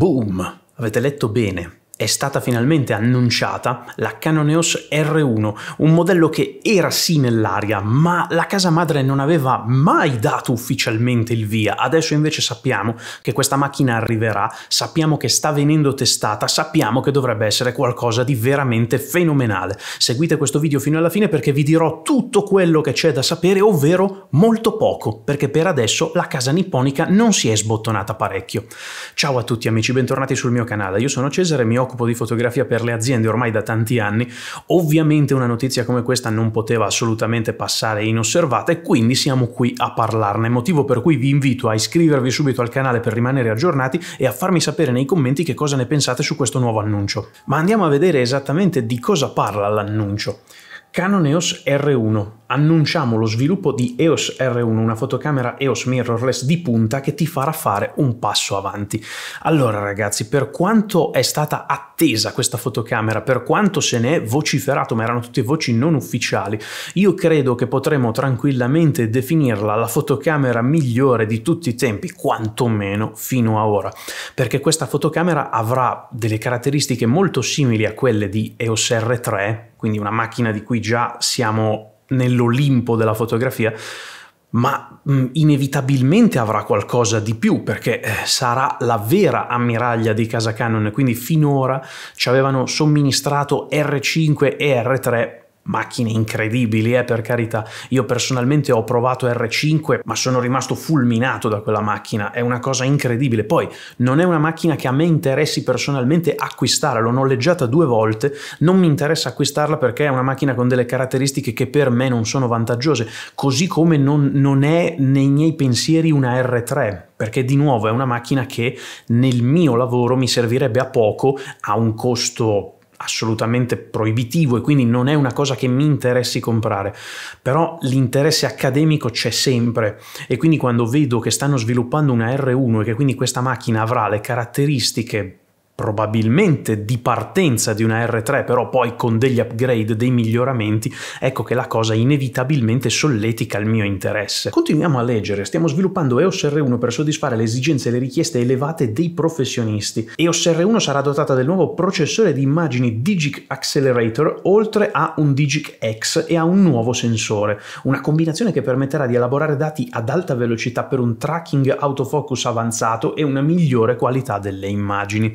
Boom! Avete letto bene. È stata finalmente annunciata la Canoneos R1, un modello che era sì nell'aria, ma la casa madre non aveva mai dato ufficialmente il via. Adesso invece sappiamo che questa macchina arriverà, sappiamo che sta venendo testata, sappiamo che dovrebbe essere qualcosa di veramente fenomenale. Seguite questo video fino alla fine perché vi dirò tutto quello che c'è da sapere, ovvero molto poco, perché per adesso la casa nipponica non si è sbottonata parecchio. Ciao a tutti amici, bentornati sul mio canale. Io sono Cesare, mi occupo occupo di fotografia per le aziende ormai da tanti anni, ovviamente una notizia come questa non poteva assolutamente passare inosservata e quindi siamo qui a parlarne, motivo per cui vi invito a iscrivervi subito al canale per rimanere aggiornati e a farmi sapere nei commenti che cosa ne pensate su questo nuovo annuncio. Ma andiamo a vedere esattamente di cosa parla l'annuncio. Canon EOS R1, annunciamo lo sviluppo di EOS R1, una fotocamera EOS mirrorless di punta che ti farà fare un passo avanti. Allora ragazzi, per quanto è stata attesa questa fotocamera, per quanto se ne è vociferato, ma erano tutte voci non ufficiali, io credo che potremo tranquillamente definirla la fotocamera migliore di tutti i tempi, quantomeno fino a ora, perché questa fotocamera avrà delle caratteristiche molto simili a quelle di EOS R3, quindi una macchina di cui già siamo nell'Olimpo della fotografia, ma inevitabilmente avrà qualcosa di più perché eh, sarà la vera ammiraglia di casa Canon, quindi finora ci avevano somministrato R5 e R3 macchine incredibili, eh, per carità. Io personalmente ho provato R5, ma sono rimasto fulminato da quella macchina, è una cosa incredibile. Poi non è una macchina che a me interessi personalmente acquistare, l'ho noleggiata due volte, non mi interessa acquistarla perché è una macchina con delle caratteristiche che per me non sono vantaggiose, così come non, non è nei miei pensieri una R3, perché di nuovo è una macchina che nel mio lavoro mi servirebbe a poco, a un costo assolutamente proibitivo e quindi non è una cosa che mi interessi comprare, però l'interesse accademico c'è sempre e quindi quando vedo che stanno sviluppando una R1 e che quindi questa macchina avrà le caratteristiche probabilmente di partenza di una R3, però poi con degli upgrade, dei miglioramenti, ecco che la cosa inevitabilmente solletica il mio interesse. Continuiamo a leggere, stiamo sviluppando EOS R1 per soddisfare le esigenze e le richieste elevate dei professionisti. EOS R1 sarà dotata del nuovo processore di immagini Digic Accelerator, oltre a un Digic X e a un nuovo sensore, una combinazione che permetterà di elaborare dati ad alta velocità per un tracking autofocus avanzato e una migliore qualità delle immagini.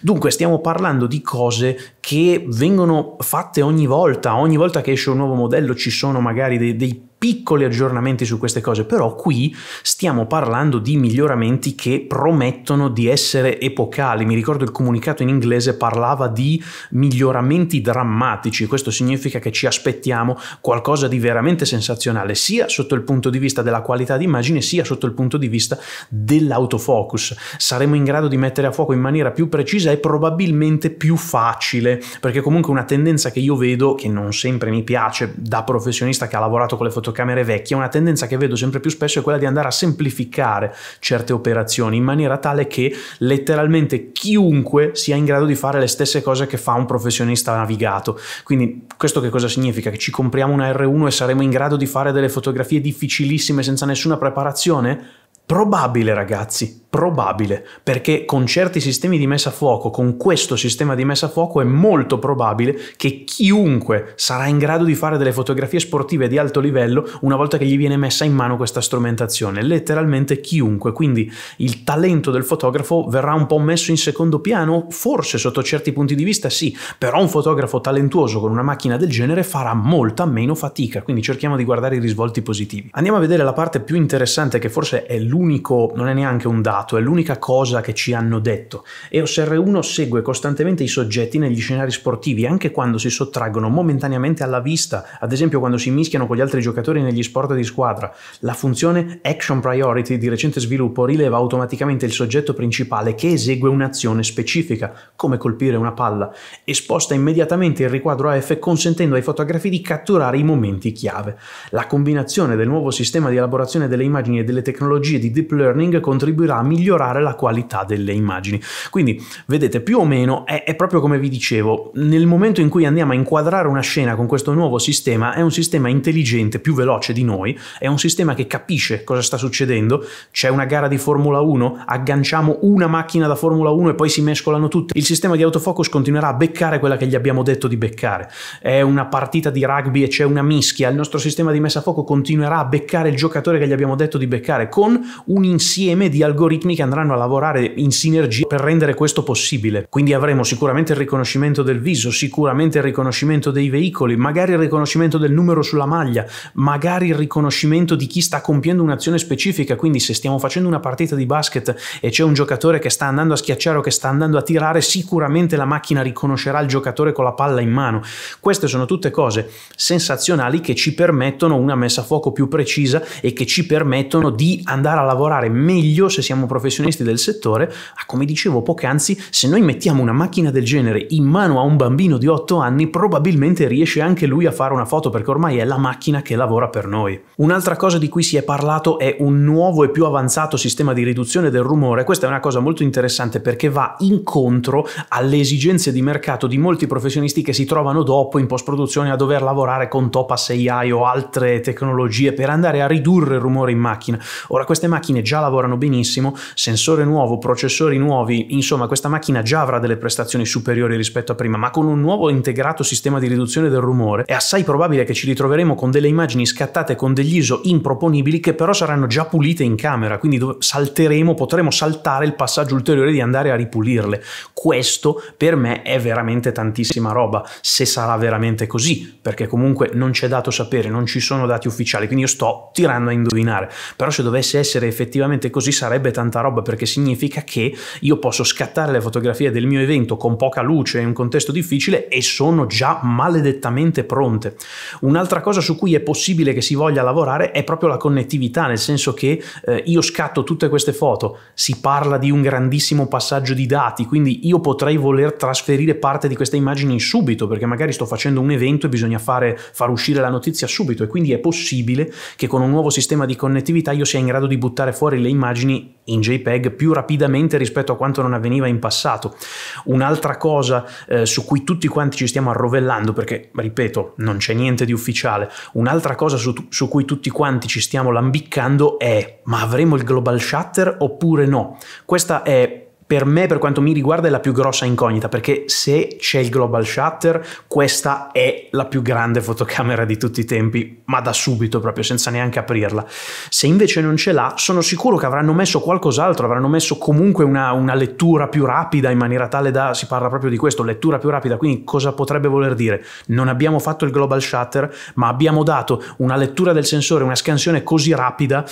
Dunque stiamo parlando di cose che vengono fatte ogni volta, ogni volta che esce un nuovo modello ci sono magari dei, dei piccoli aggiornamenti su queste cose, però qui stiamo parlando di miglioramenti che promettono di essere epocali. Mi ricordo il comunicato in inglese parlava di miglioramenti drammatici, questo significa che ci aspettiamo qualcosa di veramente sensazionale, sia sotto il punto di vista della qualità d'immagine, sia sotto il punto di vista dell'autofocus. Saremo in grado di mettere a fuoco in maniera più precisa e probabilmente più facile, perché comunque una tendenza che io vedo, che non sempre mi piace da professionista che ha lavorato con le fotografie, fotocamere vecchie, una tendenza che vedo sempre più spesso è quella di andare a semplificare certe operazioni in maniera tale che letteralmente chiunque sia in grado di fare le stesse cose che fa un professionista navigato. Quindi questo che cosa significa? Che ci compriamo una R1 e saremo in grado di fare delle fotografie difficilissime senza nessuna preparazione? Probabile ragazzi, probabile, perché con certi sistemi di messa a fuoco, con questo sistema di messa a fuoco, è molto probabile che chiunque sarà in grado di fare delle fotografie sportive di alto livello una volta che gli viene messa in mano questa strumentazione, letteralmente chiunque, quindi il talento del fotografo verrà un po' messo in secondo piano, forse sotto certi punti di vista sì, però un fotografo talentuoso con una macchina del genere farà molta meno fatica, quindi cerchiamo di guardare i risvolti positivi. Andiamo a vedere la parte più interessante che forse è l'unico, non è neanche un dato, fatto, è l'unica cosa che ci hanno detto. EOS R1 segue costantemente i soggetti negli scenari sportivi, anche quando si sottraggono momentaneamente alla vista, ad esempio quando si mischiano con gli altri giocatori negli sport di squadra. La funzione Action Priority di recente sviluppo rileva automaticamente il soggetto principale che esegue un'azione specifica, come colpire una palla, e sposta immediatamente il riquadro AF consentendo ai fotografi di catturare i momenti chiave. La combinazione del nuovo sistema di elaborazione delle immagini e delle tecnologie di deep learning contribuirà a migliorare migliorare la qualità delle immagini. Quindi vedete, più o meno è, è proprio come vi dicevo, nel momento in cui andiamo a inquadrare una scena con questo nuovo sistema, è un sistema intelligente, più veloce di noi, è un sistema che capisce cosa sta succedendo, c'è una gara di Formula 1, agganciamo una macchina da Formula 1 e poi si mescolano tutte, il sistema di autofocus continuerà a beccare quella che gli abbiamo detto di beccare, è una partita di rugby e c'è una mischia, il nostro sistema di messa a fuoco continuerà a beccare il giocatore che gli abbiamo detto di beccare con un insieme di algoritmi algoritmi che andranno a lavorare in sinergia per rendere questo possibile. Quindi avremo sicuramente il riconoscimento del viso, sicuramente il riconoscimento dei veicoli, magari il riconoscimento del numero sulla maglia, magari il riconoscimento di chi sta compiendo un'azione specifica, quindi se stiamo facendo una partita di basket e c'è un giocatore che sta andando a schiacciare o che sta andando a tirare, sicuramente la macchina riconoscerà il giocatore con la palla in mano. Queste sono tutte cose sensazionali che ci permettono una messa a fuoco più precisa e che ci permettono di andare a lavorare meglio se siamo siamo professionisti del settore, ma come dicevo poc'anzi, se noi mettiamo una macchina del genere in mano a un bambino di 8 anni, probabilmente riesce anche lui a fare una foto perché ormai è la macchina che lavora per noi. Un'altra cosa di cui si è parlato è un nuovo e più avanzato sistema di riduzione del rumore. Questa è una cosa molto interessante perché va incontro alle esigenze di mercato di molti professionisti che si trovano dopo in post-produzione a dover lavorare con Topaz AI o altre tecnologie per andare a ridurre il rumore in macchina. Ora queste macchine già lavorano benissimo, sensore nuovo, processori nuovi, insomma questa macchina già avrà delle prestazioni superiori rispetto a prima, ma con un nuovo integrato sistema di riduzione del rumore è assai probabile che ci ritroveremo con delle immagini scattate con degli ISO improponibili che però saranno già pulite in camera, quindi salteremo, potremo saltare il passaggio ulteriore di andare a ripulirle. Questo per me è veramente tantissima roba, se sarà veramente così, perché comunque non c'è dato sapere, non ci sono dati ufficiali, quindi io sto tirando a indovinare, però se dovesse essere effettivamente così sarebbe tantissimo tanta roba perché significa che io posso scattare le fotografie del mio evento con poca luce in un contesto difficile e sono già maledettamente pronte. Un'altra cosa su cui è possibile che si voglia lavorare è proprio la connettività, nel senso che eh, io scatto tutte queste foto, si parla di un grandissimo passaggio di dati, quindi io potrei voler trasferire parte di queste immagini subito perché magari sto facendo un evento e bisogna fare, far uscire la notizia subito e quindi è possibile che con un nuovo sistema di connettività io sia in grado di buttare fuori le immagini in in JPEG più rapidamente rispetto a quanto non avveniva in passato. Un'altra cosa eh, su cui tutti quanti ci stiamo arrovellando, perché ripeto, non c'è niente di ufficiale, un'altra cosa su, su cui tutti quanti ci stiamo lambiccando è ma avremo il global shutter oppure no? Questa è per me, per quanto mi riguarda, è la più grossa incognita, perché se c'è il Global Shutter, questa è la più grande fotocamera di tutti i tempi, ma da subito proprio, senza neanche aprirla. Se invece non ce l'ha, sono sicuro che avranno messo qualcos'altro, avranno messo comunque una, una lettura più rapida, in maniera tale da, si parla proprio di questo, lettura più rapida, quindi cosa potrebbe voler dire? Non abbiamo fatto il Global Shutter, ma abbiamo dato una lettura del sensore, una scansione così rapida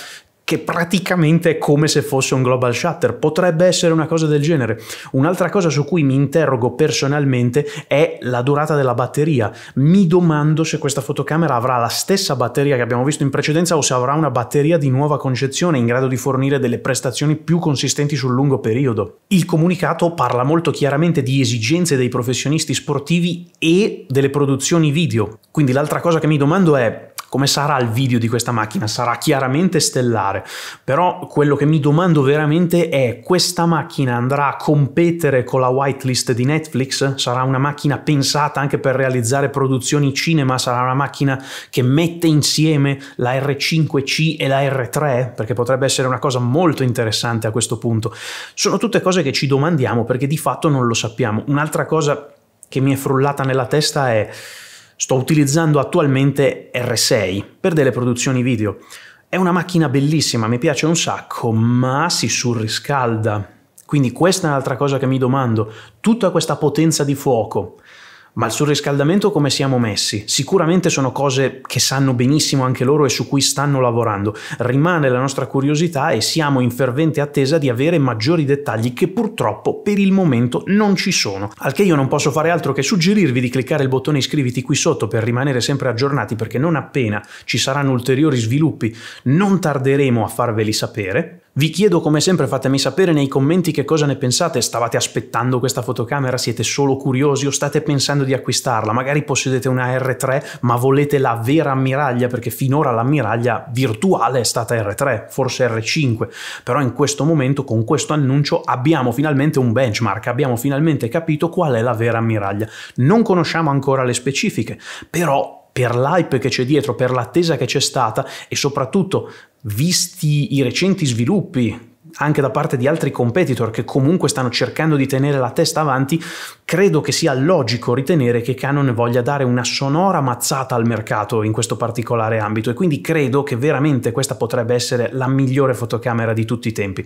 che praticamente è come se fosse un global shutter, potrebbe essere una cosa del genere. Un'altra cosa su cui mi interrogo personalmente è la durata della batteria. Mi domando se questa fotocamera avrà la stessa batteria che abbiamo visto in precedenza o se avrà una batteria di nuova concezione in grado di fornire delle prestazioni più consistenti sul lungo periodo. Il comunicato parla molto chiaramente di esigenze dei professionisti sportivi e delle produzioni video. Quindi l'altra cosa che mi domando è come sarà il video di questa macchina? Sarà chiaramente stellare, però quello che mi domando veramente è questa macchina andrà a competere con la whitelist di Netflix? Sarà una macchina pensata anche per realizzare produzioni cinema? Sarà una macchina che mette insieme la R5C e la R3? Perché potrebbe essere una cosa molto interessante a questo punto. Sono tutte cose che ci domandiamo perché di fatto non lo sappiamo. Un'altra cosa che mi è frullata nella testa è Sto utilizzando attualmente R6 per delle produzioni video. È una macchina bellissima, mi piace un sacco, ma si surriscalda. Quindi questa è un'altra cosa che mi domando. Tutta questa potenza di fuoco ma il surriscaldamento come siamo messi? Sicuramente sono cose che sanno benissimo anche loro e su cui stanno lavorando. Rimane la nostra curiosità e siamo in fervente attesa di avere maggiori dettagli che purtroppo per il momento non ci sono. Al che io non posso fare altro che suggerirvi di cliccare il bottone iscriviti qui sotto per rimanere sempre aggiornati perché non appena ci saranno ulteriori sviluppi non tarderemo a farveli sapere vi chiedo come sempre fatemi sapere nei commenti che cosa ne pensate, stavate aspettando questa fotocamera, siete solo curiosi o state pensando di acquistarla, magari possedete una R3 ma volete la vera ammiraglia perché finora l'ammiraglia virtuale è stata R3, forse R5, però in questo momento con questo annuncio abbiamo finalmente un benchmark, abbiamo finalmente capito qual è la vera ammiraglia. Non conosciamo ancora le specifiche, però per l'hype che c'è dietro, per l'attesa che c'è stata e soprattutto visti i recenti sviluppi anche da parte di altri competitor che comunque stanno cercando di tenere la testa avanti, credo che sia logico ritenere che Canon voglia dare una sonora mazzata al mercato in questo particolare ambito e quindi credo che veramente questa potrebbe essere la migliore fotocamera di tutti i tempi.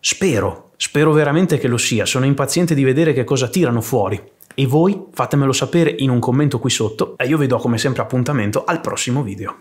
Spero, spero veramente che lo sia, sono impaziente di vedere che cosa tirano fuori. E voi fatemelo sapere in un commento qui sotto e io vi do come sempre appuntamento al prossimo video.